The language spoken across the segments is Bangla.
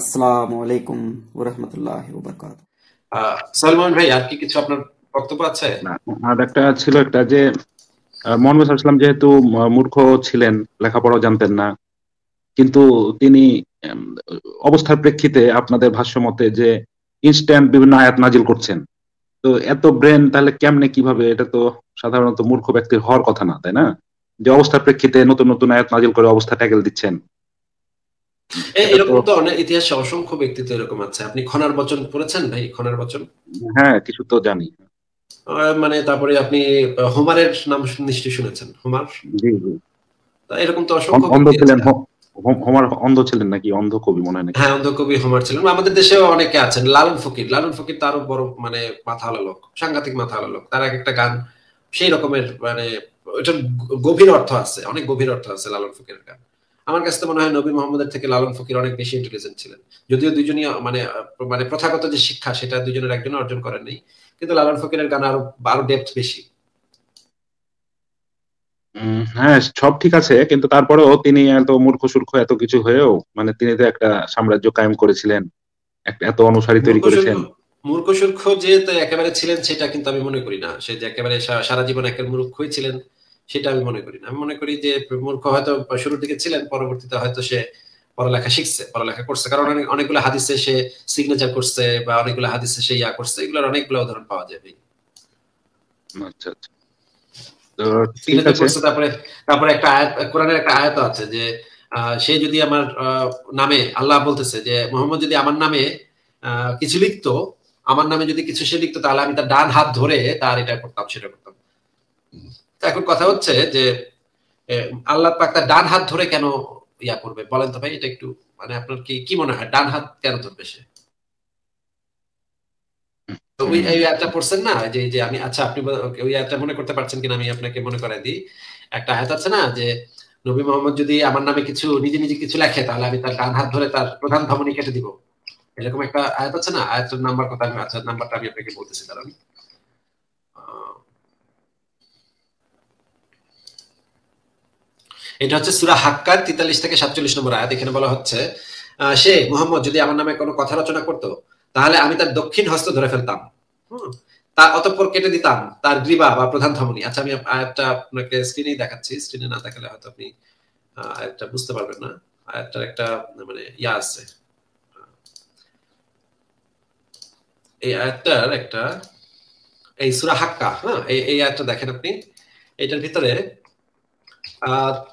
আসসালামু আলাইকুম ওরহমতুল্লাহ ওবরকাত সালমান ভাই আর কি কিছু আপনার বক্তব্য আছে আর একটা ছিল একটা যে মোহাম্মদ সাল্লাম যেহেতু মূর্খ ছিলেন লেখাপড়াও জানতেন না কিন্তু তিনি অবস্থার প্রেক্ষিতে আপনাদের ভাষ্য মতে যে ইনস্ট্যান্ট বিভিন্ন আয়াত নাজিল করছেন তো এত ব্রেন তাহলে কেমনে কিভাবে এটা তো সাধারণত মূর্খ ব্যক্তির হওয়ার কথা না তাই না যে অবস্থার প্রেক্ষিতে নতুন নতুন আয়াত নাজিল করে অবস্থা ট্যাকেল দিচ্ছেন হ্যাঁ, মানে হোমারের নাম অন্ধ ছিলেন নাকি অন্ধ কবি মনে হয় হ্যাঁ অন্ধ কবি হোমার ছিলেন আমাদের দেশেও অনেকে আছেন লালন ফকির লালন ফকির তারও বড় মানে মাথা লোক সাংঘাতিক মাথা লোক তার এক একটা গান সেই রকমের মানে ওইটার গভীর অর্থ আছে অনেক গভীর অর্থ আছে লালন ফকিরের গান আমার কাছে তো মনে হয় নবী মোহাম্মদের থেকে লালন ফকির অনেক বেশি ইন্টেলিজেন্ট ছিলেন যদিও দুজনই মানে মানে প্রথাগত যে শিক্ষা সেটা দুজনের একজন অর্জন করেন নাই কিন্তু লালন ফকিরের গান আরো আরো ডেপথ বেশি হ্যাঁ সব ঠিক আছে কিন্তু তারপরেও তিনি এত মূর্খ সূর্খ এত কিছু হয়েও মানে তিনি তো একটা সাম্রাজ্য কায়েম করেছিলেন এত অনুসারী তৈরি করেছেন মূর্খ সূর্খ যে একেবারে ছিলেন সেটা কিন্তু আমি মনে করি না সে যে একেবারে সারা জীবন একের মূর্খই ছিলেন সেটা আমি মনে করি না আমি মনে করি যে মূর্খ হয়তো শুরুর দিকে ছিলেন পরবর্তীতে হয়তো সে পড়ালেখা শিখছে পড়ালেখা করছে কারণ অনেকগুলো হাদিসে সে সিগনেচার করছে বা অনেকগুলো হাদিসে সে ইয়া করছে এগুলোর অনেকগুলো উদাহরণ পাওয়া যাবে আচ্ছা আচ্ছা তারপরে তারপরে একটা আয়াত কোরআনের একটা আয়াত আছে যে সে যদি আমার নামে আল্লাহ বলতেছে যে মোহাম্মদ যদি আমার নামে কিছু লিখতো আমার নামে যদি কিছু সে লিখতো তাহলে আমি তার ডান হাত ধরে তার এটা করতাম সেটা করতাম এখন কথা হচ্ছে যে আল্লাহ পাক তার ডান হাত ধরে কেন ইয়া করবে বলেন তো ভাই এটা একটু মানে আপনার কি কি মনে হয় ডান হাত কেন ধরবে সে ওই আয়াতটা পড়ছেন না যে যে আমি আচ্ছা আপনি ওই আয়াতটা মনে করতে পারছেন কিনা আমি আপনাকে মনে করাই দিই একটা আয়াত আছে না যে নবী মোহাম্মদ যদি আমার নামে কিছু নিজে নিজে কিছু লেখে তাহলে আমি তার ডান হাত ধরে তার প্রধান ধমনী কেটে দিব এরকম একটা আয়াত আছে না আয়াতের নাম্বার কথা আমি আচ্ছা নাম্বারটা আমি আপনাকে বলতেছি কারণ এটা হচ্ছে সুরা হাক্কার তেতাল্লিশ থেকে সাতচল্লিশ নম্বর আয়াত এখানে বলা হচ্ছে সে মোহাম্মদ যদি আমার নামে কোনো কথা রচনা করত তাহলে আমি তার দক্ষিণ হস্ত ধরে ফেলতাম তা অতঃপর কেটে দিতাম তার গ্রীবা বা প্রধান ধমনী আচ্ছা আমি আয়াতটা আপনাকে স্ক্রিনেই দেখাচ্ছি স্ক্রিনে না দেখালে হয়তো আপনি আয়াতটা বুঝতে পারবেন না আয়াতটার একটা মানে ইয়া আছে এই আয়াতটার একটা এই সুরা হাক্কা হ্যাঁ এই আয়াতটা দেখেন আপনি এটার ভিতরে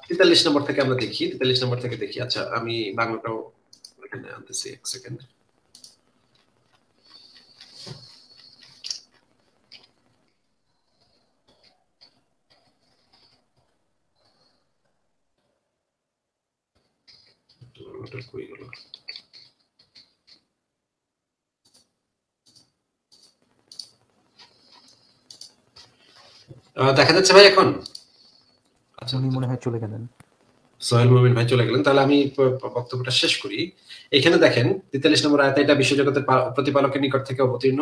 তেতাল্লিশ নম্বর থেকে আমরা দেখি তেতাল্লিশ নম্বর থেকে দেখি আচ্ছা আমি বাংলাটাও এখানে আনতেছি এক সেকেন্ড দেখা যাচ্ছে ভাই এখন আচ্ছা, উনি মনে হয় চলে গেলেন সোহেল মুমিন ভাই চলে গেলেন তাহলে আমি বক্তব্যটা শেষ করি এখানে দেখেন তেতাল্লিশ নম্বর আয়াত এটা বিশ্বজগতের প্রতিপালকের নিকট থেকে অবতীর্ণ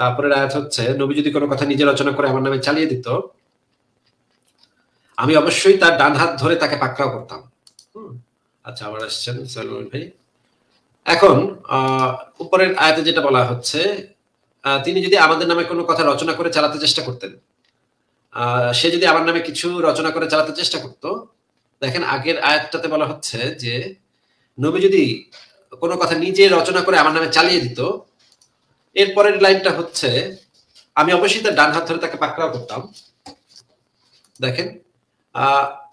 তারপরে আয়াত হচ্ছে নবী যদি কোনো কথা নিজে রচনা করে আমার নামে চালিয়ে দিত আমি অবশ্যই তার ডান হাত ধরে তাকে পাকড়াও করতাম আচ্ছা আবার আসছেন সোহেল মুমিন ভাই এখন উপরের আয়াতে যেটা বলা হচ্ছে তিনি যদি আমাদের নামে কোনো কথা রচনা করে চালাতে চেষ্টা করতেন সে যদি আমার নামে কিছু রচনা করে চালাতে চেষ্টা করত দেখেন আগের আয়াতটাতে বলা হচ্ছে যে নবী যদি কোনো কথা নিজে রচনা করে আমার নামে চালিয়ে দিত এরপরের লাইনটা হচ্ছে আমি অবশ্যই তার ডান হাত ধরে তাকে পাকড়াও করতাম দেখেন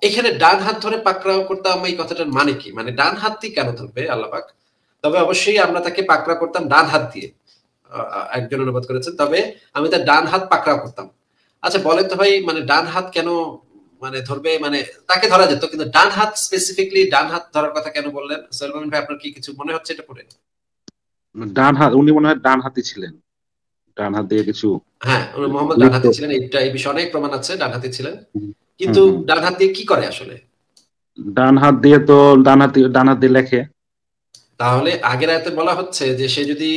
এখানে ডান হাত ধরে পাকড়াও করতাম এই কথাটার মানে কি মানে ডান দিয়ে কেন ধরবে আল্লাপাক তবে অবশ্যই আমরা তাকে পাকড়া করতাম ডান হাত দিয়ে একজন অনুবাদ করেছেন তবে আমি তার ডান হাত পাকড়াও করতাম আচ্ছা বলেন তো ভাই মানে ডান হাত কেন মানে ধরবে মানে তাকে ধরা যেত কিন্তু ডান হাত স্পেসিফিকলি ডান হাত ধরার কথা কেন বললেন সেলমান ভাই আপনার কি কিছু মনে হচ্ছে এটা পড়ে ডান হাত উনি মনে হয় ডান হাতি ছিলেন ডান হাত দিয়ে কিছু হ্যাঁ মোহাম্মদ ডান হাতি ছিলেন এটা এই বিষয়ে অনেক প্রমাণ আছে ডান হাতি ছিলেন কিন্তু ডান হাত দিয়ে কি করে আসলে ডান হাত দিয়ে তো ডান হাত ডান হাত দিয়ে লেখে তাহলে আগের আয়াতে বলা হচ্ছে যে সে যদি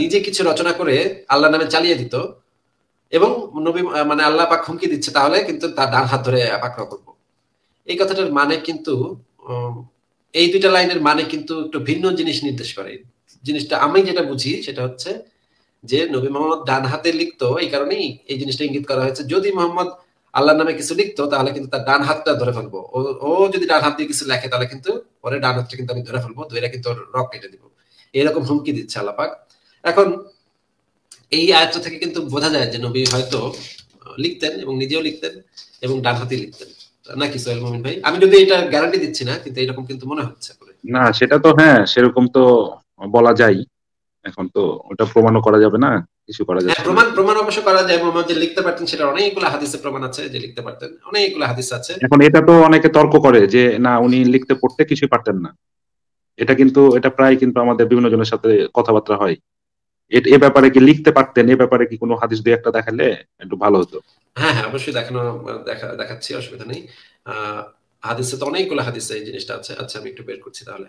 নিজে কিছু রচনা করে আল্লাহ নামে চালিয়ে দিত এবং নবী মানে আল্লাহ পাক হুমকি দিচ্ছে তাহলে কিন্তু তার ডান হাত ধরে পাকড়াও করবো এই কথাটার মানে কিন্তু এই দুইটা লাইনের মানে কিন্তু একটু ভিন্ন জিনিস নির্দেশ করে জিনিসটা আমি যেটা বুঝি সেটা হচ্ছে যে নবী মোহাম্মদ ডান হাতে লিখতো এই কারণেই এই জিনিসটা ইঙ্গিত করা হয়েছে যদি মোহাম্মদ আল্লাহর নামে কিছু লিখতো তাহলে কিন্তু তার ডান হাতটা ধরে ফেলবো ও যদি ডান হাত দিয়ে কিছু লেখে তাহলে কিন্তু পরে ডান হাতটা কিন্তু আমি ধরে ফেলবো ধরে কিন্তু রক কেটে দিব এরকম হুমকি দিচ্ছে আল্লাপাক এখন এই আয়ত্ত থেকে কিন্তু বোঝা যায় যে নবী হয়তো লিখতেন এবং নিজেও লিখতেন এবং ডান হাতে লিখতেন নাকি সোহেল মোমিন ভাই আমি যদি এটা গ্যারান্টি দিচ্ছি না কিন্তু এরকম কিন্তু মনে হচ্ছে না সেটা তো হ্যাঁ সেরকম তো বলা যায় এখন তো ওটা প্রমাণও করা যাবে না কিছু করা যাবে হ্যাঁ, প্রমাণ প্রমাণ অবশ্য করা যায় মোহাম্মদ যে লিখতে পারতেন সেটা অনেকগুলো হাদিসে প্রমাণ আছে যে লিখতে পারতেন অনেকগুলো হাদিস আছে এখন এটা তো অনেকে তর্ক করে যে না উনি লিখতে পড়তে কিছু পারতেন না এটা কিন্তু এটা প্রায় কিন্তু আমাদের বিভিন্ন জনের সাথে কথাবার্তা হয় এ ব্যাপারে কি লিখতে পারতেন এ ব্যাপারে কি কোনো হাদিস দুই একটা দেখালে একটু ভালো হতো হ্যাঁ হ্যাঁ অবশ্যই দেখানো দেখা দেখাচ্ছি অসুবিধা নেই হাদিসে তো অনেকগুলো হাদিসে এই জিনিসটা আছে আচ্ছা আমি একটু বের করছি তাহলে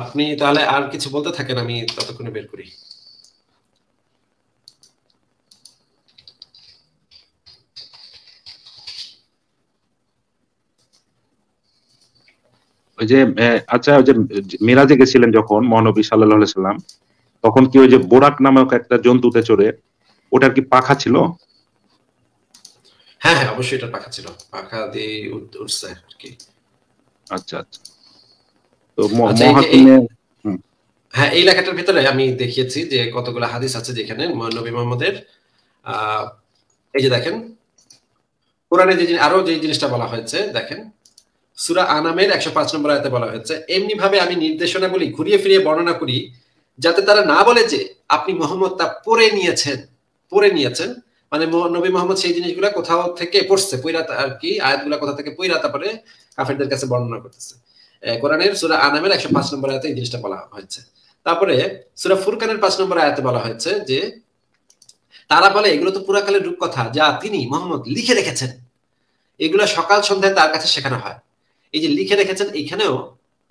আপনি তাহলে আর কিছু বলতে থাকেন আমি ততক্ষণে বের করি ওই যে আচ্ছা ওই যে মিরাজে গেছিলেন যখন মহানবী সাল্লাহ সাল্লাম তখন কি ওই যে বোরাক নামক একটা জন্তুতে চড়ে ওটার কি পাখা ছিল হ্যাঁ হ্যাঁ অবশ্যই এটা পাখা ছিল পাখা দিয়ে উঠছে আর কি আচ্ছা আচ্ছা তো আচ্ছা, হ্যাঁ এই লেখাটার ভিতরে আমি দেখিয়েছি যে কতগুলো হাদিস আছে যেখানে নবী মোহাম্মদের এই যে দেখেন কোরআনে যে আরো যে জিনিসটা বলা হয়েছে দেখেন সুরা আনামের একশো পাঁচ নম্বর আয়তে বলা হয়েছে এমনি ভাবে আমি নির্দেশনাগুলি ঘুরিয়ে ফিরিয়ে বর্ণনা করি যাতে তারা না বলে যে আপনি মোহাম্মদ তা পরে নিয়েছেন পরে নিয়েছেন মানে নবী মোহাম্মদ সেই জিনিসগুলো কোথাও থেকে পড়ছে পৈরা আর কি আয়াতগুলা কোথা থেকে পৈরা তারপরে কাফেরদের কাছে বর্ণনা করতেছে কোরআনের সুরা আনামের একশো পাঁচ নম্বর আয়াতে এই জিনিসটা বলা হয়েছে তারপরে সুরা ফুরকানের পাঁচ নম্বর আয়াতে বলা হয়েছে যে তারা বলে এগুলো তো পুরাকালের রূপকথা যা তিনি মোহাম্মদ লিখে রেখেছেন এগুলো সকাল সন্ধ্যায় তার কাছে শেখানো হয় এই যে লিখে রেখেছেন এখানেও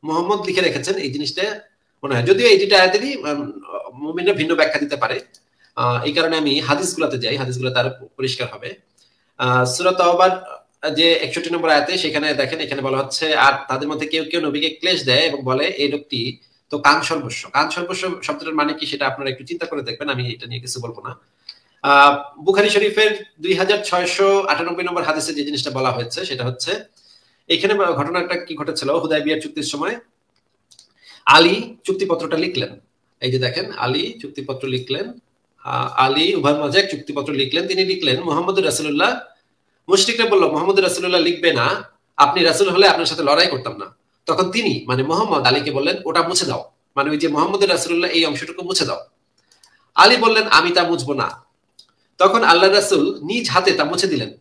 মোহাম্মদ লিখে রেখেছেন এই জিনিসটা মনে হয় যদিও এইটা আয়াতেরই মুমিনরা ভিন্ন ব্যাখ্যা দিতে পারে এই কারণে আমি হাদিস গুলাতে যাই হাদিস গুলা তার পরিষ্কার হবে সুরত আহবার যে একষট্টি নম্বর আয়াতে সেখানে দেখেন এখানে বলা হচ্ছে আর তাদের মধ্যে কেউ কেউ নবীকে ক্লেশ দেয় এবং বলে এই লোকটি তো কান সর্বস্ব কান সর্বস্ব শব্দটার মানে কি সেটা আপনারা একটু চিন্তা করে দেখবেন আমি এটা নিয়ে কিছু বলবো না বুখারি শরীফের দুই হাজার ছয়শো আটানব্বই নম্বর হাদিসে যে জিনিসটা বলা হয়েছে সেটা হচ্ছে এখানে ঘটনাটা কি ঘটেছিল হুদায় বিয়ার চুক্তির সময় আলী চুক্তিপত্রটা লিখলেন এই যে দেখেন আলী চুক্তিপত্র লিখলেন আলী উভয়ের মাঝে এক চুক্তিপত্র লিখলেন তিনি লিখলেন মোহাম্মদ রাসুল্লাহ মুশরিকরা বললো মোহাম্মদ রাসুল্লাহ লিখবে না আপনি রাসুল হলে আপনার সাথে লড়াই করতাম না তখন তিনি মানে মোহাম্মদ আলীকে বললেন ওটা মুছে দাও মানে ওই যে মোহাম্মদ রাসুল্লাহ এই অংশটুকু মুছে দাও আলী বললেন আমি তা মুছবো না তখন আল্লাহ রাসুল নিজ হাতে তা মুছে দিলেন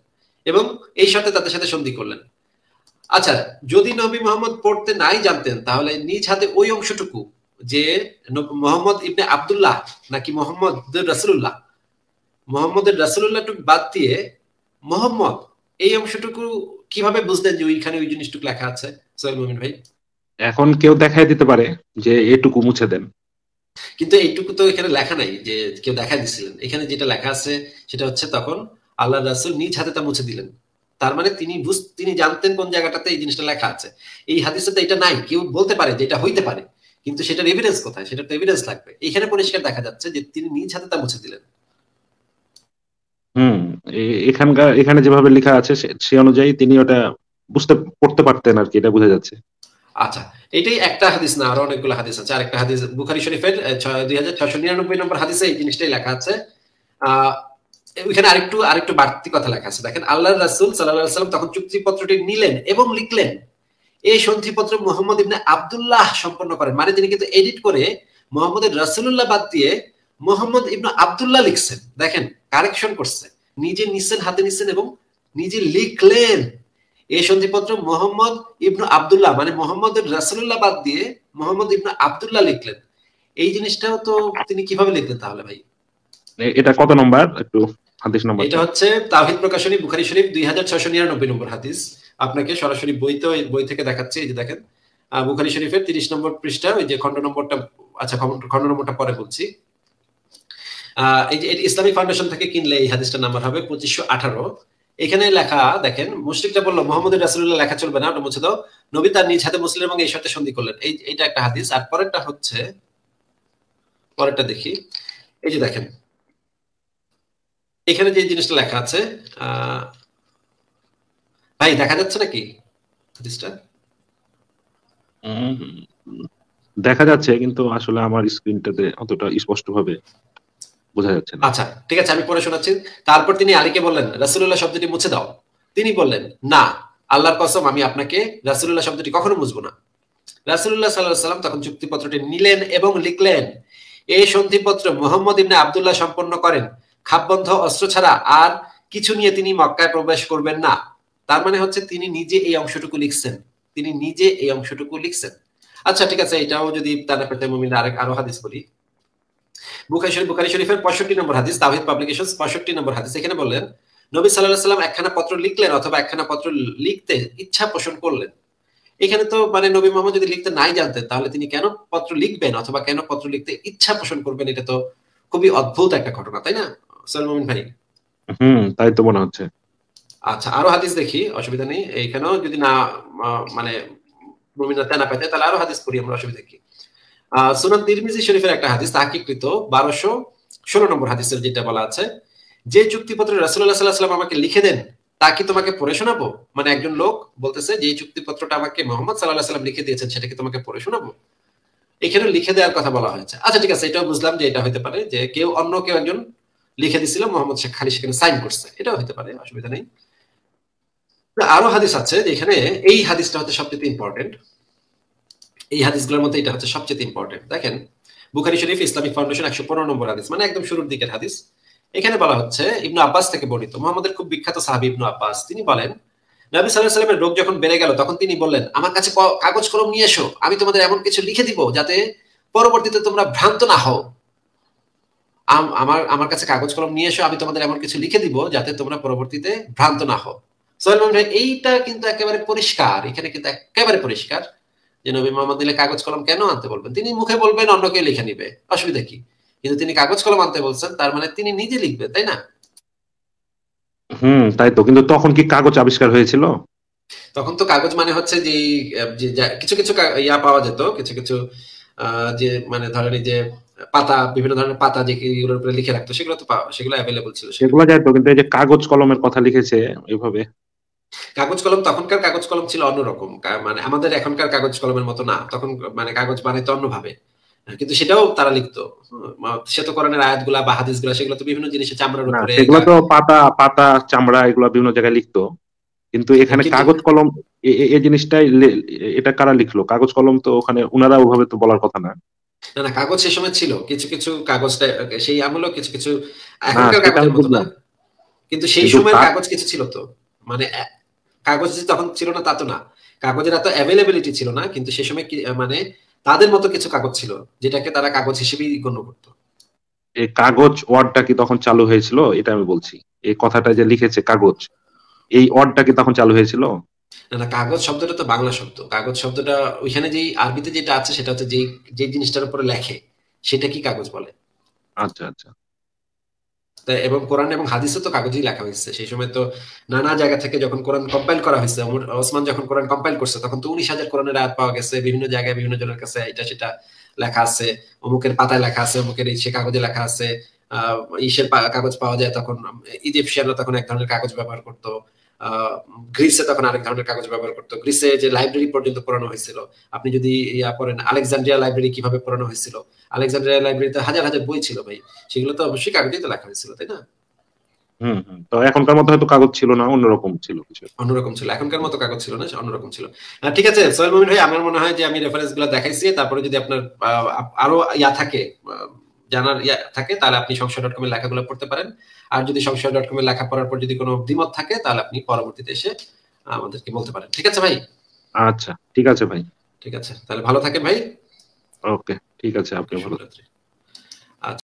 এবং এই সাথে তাদের সাথে সন্ধি করলেন আচ্ছা যদি নবী মোহাম্মদ পড়তে নাই জানতেন তাহলে নিজ হাতে ওই অংশটুকু যে মোহাম্মদ ইবনে আবদুল্লাহ নাকি মোহাম্মদ রাসুল্লাহ মোহাম্মদের রাসুল্লাহটুকু বাদ দিয়ে মোহাম্মদ এই অংশটুকু কিভাবে বুঝলেন যে ওইখানে ওই জিনিসটুকু লেখা আছে সোহেল মোমিন ভাই এখন কেউ দেখাই দিতে পারে যে এটুকু মুছে দেন কিন্তু এইটুকু তো এখানে লেখা নাই যে কেউ দেখাই দিছিলেন এখানে যেটা লেখা আছে সেটা হচ্ছে তখন আল্লাহ রাসুল নিজ হাতে তা মুছে দিলেন তার মানে তিনি বুঝ তিনি জানতেন কোন জায়গাটাতে এই জিনিসটা লেখা আছে এই হাদিসে তো এটা নাই কেউ বলতে পারে যে এটা হইতে পারে কিন্তু সেটার এভিডেন্স কোথায় সেটা তো এভিডেন্স লাগবে এখানে পরিষ্কার দেখা যাচ্ছে যে তিনি নিজ হাতে তা মুছে দিলেন হুম এখানকার এখানে যেভাবে লেখা আছে সে অনুযায়ী তিনি ওটা বুঝতে পড়তে পারতেন আর কি এটা বোঝা যাচ্ছে আচ্ছা এটাই একটা হাদিস না আরো অনেকগুলো হাদিস আছে আরেকটা হাদিস বুখারি শরীফের দুই হাজার ছয়শো নিরানব্বই নম্বর হাদিসে এই জিনিসটাই লেখা আছে আহ ওইখানে আরেকটু আরেকটু বাড়তি কথা লেখা আছে দেখেন আল্লাহ রাসুল সাল্লাহ সাল্লাম তখন চুক্তিপত্রটি নিলেন এবং লিখলেন এই সন্ধিপত্র মোহাম্মদ ইবনে আবদুল্লাহ সম্পন্ন করেন মানে তিনি কিন্তু এডিট করে মোহাম্মদ রাসুল্লাহ বাদ দিয়ে মোহাম্মদ ইবনে আবদুল্লাহ লিখছেন দেখেন কারেকশন করছে নিজে নিছেন হাতে নিছেন এবং নিজে লিখলেন এই সন্ধিপত্র মোহাম্মদ ইবনু আবদুল্লাহ মানে মোহাম্মদ রাসুল্লাহ বাদ দিয়ে মোহাম্মদ ইবনু আবদুল্লাহ লিখলেন এই জিনিসটাও তো তিনি কিভাবে লিখলেন তাহলে ভাই এটা কত নম্বর একটু হাদিস নম্বর এটা হচ্ছে তাওহিদ প্রকাশনী বুখারী শরীফ 2699 নম্বর হাদিস আপনাকে সরাসরি বইতে বই থেকে দেখাচ্ছে এই যে দেখেন বুখারী শরীফের 30 নম্বর পৃষ্ঠা ওই যে খণ্ড নম্বরটা আচ্ছা খণ্ড নম্বরটা পরে বলছি এই যে ইসলামিক ফাউন্ডেশন থেকে কিনলে এই হাদিসটার নাম্বার হবে 2518 এখানে লেখা দেখেন মুশরিকটা বললো মোহাম্মদ রাসুল্লাহ লেখা চলবে না ওটা মুছে দাও নবী তার নিজ হাতে মুসলিম এবং এই সাথে সন্ধি করলেন এই এটা একটা হাদিস আর পরেরটা হচ্ছে পরেরটা দেখি এই যে দেখেন এখানে যে জিনিসটা লেখা আছে ভাই দেখা যাচ্ছে নাকি হাদিসটা দেখা যাচ্ছে কিন্তু আসলে আমার স্ক্রিনটাতে অতটা স্পষ্ট ভাবে বোঝা যাচ্ছে না আচ্ছা ঠিক আছে আমি পরে শোনাচ্ছি তারপর তিনি আলীকে বললেন রাসূলুল্লাহ শব্দটি মুছে দাও তিনি বললেন না আল্লাহর কসম আমি আপনাকে রাসূলুল্লাহ শব্দটি কখনো মুছবো না রাসূলুল্লাহ সাল্লাল্লাহু আলাইহি সাল্লাম তখন চুক্তিপত্রটি নিলেন এবং লিখলেন এই সন্ধিপত্র মুহাম্মদ ইবনে আব্দুল্লাহ সম্পন্ন করেন খাপবন্ধ অস্ত্র ছাড়া আর কিছু নিয়ে তিনি মক্কায় প্রবেশ করবেন না তার মানে হচ্ছে তিনি নিজে এই অংশটুকু লিখছেন তিনি নিজে এই অংশটুকু লিখছেন আচ্ছা ঠিক আছে এটাও যদি আরেক আরো হাদিস বলি বুখারি শরীফ বুখারি শরীফের পঁয়ষট্টি নম্বর হাদিস তাহিদ পাবলিকেশন পঁয়ষট্টি নম্বর হাদিস এখানে বললেন নবী সাল্লাহ সাল্লাম একখানা পত্র লিখলেন অথবা একখানা পত্র লিখতে ইচ্ছা পোষণ করলেন এখানে তো মানে নবী মোহাম্মদ যদি লিখতে নাই জানতেন তাহলে তিনি কেন পত্র লিখবেন অথবা কেন পত্র লিখতে ইচ্ছা পোষণ করবেন এটা তো খুবই অদ্ভুত একটা ঘটনা তাই না ভাই হুম তাই তো মনে হচ্ছে আচ্ছা আরো হাদিস দেখি অসুবিধা নেই যদি না মানে না তাহলে আরো হাদিস পড়ি আমরা অসুবিধা কি শরীফের একটা হাদিস বারোশো ষোলো নম্বর হাদিসের যেটা বলা আছে যে চুক্তিপত্র রাসুল্লাহ সাল্লাহ সাল্লাম আমাকে লিখে দেন তা কি তোমাকে পড়ে শোনাবো মানে একজন লোক বলতেছে যে চুক্তিপত্রটা আমাকে মোহাম্মদ সাল্লাহ সাল্লাম লিখে দিয়েছেন সেটা কি তোমাকে পড়ে শোনাবো এখানে লিখে দেওয়ার কথা বলা হয়েছে আচ্ছা ঠিক আছে এটাও বুঝলাম যে এটা হতে পারে যে কেউ অন্য কেউ একজন লিখে দিছিল মোহাম্মদ শেখ খালি সেখানে সাইন করছে এটাও হতে পারে অসুবিধা নেই আরো হাদিস আছে যেখানে এই হাদিসটা হচ্ছে সবচেয়ে ইম্পর্টেন্ট এই হাদিসগুলোর মধ্যে এটা হচ্ছে সবচেয়ে ইম্পর্টেন্ট দেখেন বুখারি শরীফ ইসলামিক ফাউন্ডেশন একশো পনেরো নম্বর হাদিস মানে একদম শুরুর দিকের হাদিস এখানে বলা হচ্ছে ইবনু আব্বাস থেকে বর্ণিত মোহাম্মদের খুব বিখ্যাত সাহাবি ইবনু আব্বাস তিনি বলেন নবী সাল্লাহ সাল্লামের রোগ যখন বেড়ে গেল তখন তিনি বললেন আমার কাছে কাগজ কলম নিয়ে এসো আমি তোমাদের এমন কিছু লিখে দিব যাতে পরবর্তীতে তোমরা ভ্রান্ত না হও আমার আমার কাছে কাগজ কলম নিয়ে এসো আমি তোমাদের এমন কিছু লিখে দিব যাতে তোমরা পরবর্তীতে ভ্রান্ত না হো সোহেল ভাই এইটা কিন্তু একেবারে পরিষ্কার এখানে কিন্তু একেবারে পরিষ্কার যে নবী মোহাম্মদ দিলে কাগজ কলম কেন আনতে বলবেন তিনি মুখে বলবেন অন্য কেউ লিখে নিবে অসুবিধা কি কিন্তু তিনি কাগজ কলম আনতে বলছেন তার মানে তিনি নিজে লিখবেন তাই না হুম তাই তো কিন্তু তখন কি কাগজ আবিষ্কার হয়েছিল তখন তো কাগজ মানে হচ্ছে যে কিছু কিছু ইয়া পাওয়া যেত কিছু কিছু যে মানে ধরেন যে পাতা বিভিন্ন ধরনের পাতা উপরে লিখে রাখতো সেগুলো তো সেগুলো অ্যাভেলেবল ছিল সেগুলো যাইতো কিন্তু এই যে কাগজ কলমের কথা লিখেছে এইভাবে কাগজ কলম তখনকার কাগজ কলম ছিল অন্যরকম মানে আমাদের এখনকার কাগজ কলমের মতো না তখন মানে কাগজ বানাইতো অন্যভাবে কিন্তু সেটাও তারা লিখতো শ্বেতকরণের আয়াতগুলা বা হাদিসগুলা সেগুলো তো বিভিন্ন জিনিসে চামড়ার উপরে এগুলো তো পাতা পাতা চামড়া এগুলো বিভিন্ন জায়গায় লিখতো কিন্তু এখানে কাগজ কলম এই জিনিসটাই এটা কারা লিখলো কাগজ কলম তো ওখানে ওনারা ওভাবে তো বলার কথা না না না কাগজ সে সময় ছিল কিছু কিছু কাগজটা সেই আমলও কিছু কিছু কিন্তু সেই সময় কাগজ কিছু ছিল তো মানে কাগজ যে তখন ছিল না তা তো না কাগজের এত অ্যাভেলেবিলিটি ছিল না কিন্তু সে সময় মানে তাদের মতো কিছু কাগজ ছিল যেটাকে তারা কাগজ হিসেবেই গণ্য করতো এই কাগজ ওয়ার্ডটা কি তখন চালু হয়েছিল এটা আমি বলছি এই কথাটা যে লিখেছে কাগজ এই ওয়ার্ডটা কি তখন চালু হয়েছিল না না কাগজ শব্দটা তো বাংলা শব্দ কাগজ শব্দটা ওইখানে যে আরবিতে যেটা আছে সেটা হচ্ছে যেই যে জিনিসটার উপরে লেখে সেটা কি কাগজ বলে আচ্ছা আচ্ছা এবং কোরআন এবং হাদিসও তো কাগজেই লেখা হয়েছে সেই সময় তো নানা জায়গা থেকে যখন কোরআন কম্পাইল করা হয়েছে ওসমান যখন কোরআন কম্পাইল করছে তখন তো উনিশ হাজার কোরআনের আয়াত পাওয়া গেছে বিভিন্ন জায়গায় বিভিন্ন জনের কাছে এটা সেটা লেখা আছে অমুকের পাতায় লেখা আছে অমুকের সে কাগজে লেখা আছে আহ ইসের কাগজ পাওয়া যায় তখন ইজিপশিয়ানরা তখন এক ধরনের কাগজ ব্যবহার করতো গ্রিসে তখন আরেক ধরনের কাগজ ব্যবহার করতো গ্রিসে যে লাইব্রেরি পর্যন্ত পড়ানো হয়েছিল আপনি যদি ইয়া পড়েন আলেকজান্ড্রিয়া লাইব্রেরি কিভাবে পড়ানো হয়েছিল আলেকজান্ড্রিয়া লাইব্রেরিতে হাজার হাজার বই ছিল ভাই সেগুলো তো অবশ্যই কাগজে তো লেখা হয়েছিল তাই না তো এখনকার মতো হয়তো কাগজ ছিল না অন্যরকম ছিল কিছু অন্যরকম ছিল এখনকার মতো কাগজ ছিল না অন্যরকম ছিল ঠিক আছে সোহেল মমিন ভাই আমার মনে হয় যে আমি রেফারেন্স গুলো দেখাইছি তারপরে যদি আপনার আরো ইয়া থাকে জানার ইয়া থাকে তাহলে আপনি সংশয় ডট কম এর লেখাগুলো পড়তে পারেন আর যদি সংশয় ডট কম এর লেখা পড়ার পর যদি কোনো দ্বিমত থাকে তাহলে আপনি পরবর্তীতে এসে আমাদেরকে বলতে পারেন ঠিক আছে ভাই আচ্ছা ঠিক আছে ভাই ঠিক আছে তাহলে ভালো থাকেন ভাই ওকে ঠিক আছে আপনি ভালো থাকেন